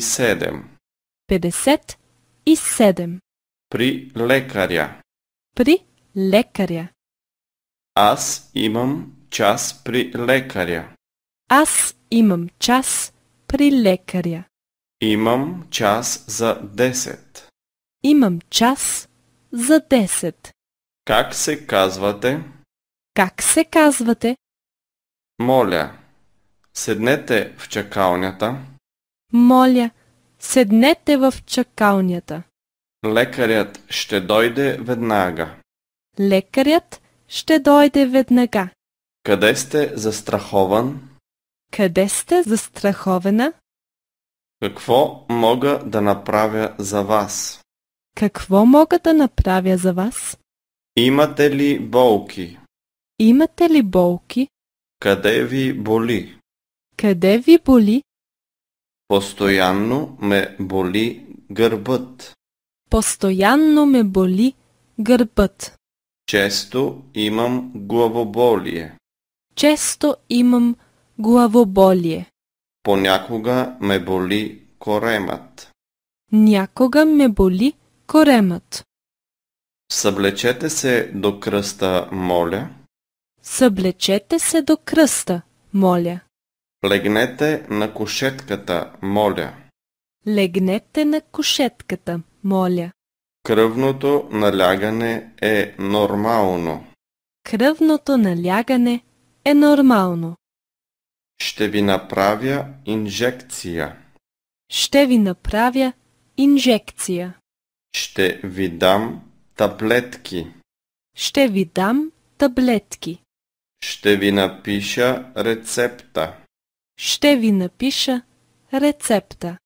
седем. При лекаря. При лекаря. Аз имам час при лекаря. Аз имам час при лекаря. Имам час за 10. Имам час за 10. Как се казвате? Как се казвате? Моля, седнете в чакалнята. Моля, седнете в чакалнята. Лекарят ще дойде веднага. Лекарят ще дойде веднага. Къде сте застрахован? Къде сте застрахована? Какво мога да направя за вас? Какво мога да направя за вас? Имате ли болки? Имате ли болки? Къде ви боли? Къде ви боли? Постоянно ме боли гърбът. Постоянно ме боли гърбът. Често имам главоболие. Често имам главоболие. Понякога ме боли коремът. Някога ме боли коремът. Съблечете се до кръста, моля. Съблечете се до кръста, моля. Легнете на кошетката, моля. Легнете на кошетката, моля. Кръвното налягане е нормално. Кръвното налягане е нормално. Ще ви направя инжекция. Ще ви направя инжекция. Ще ви дам таблетки. Ще ви дам таблетки. Ще ви напиша рецепта. Ще ви напиша рецепта.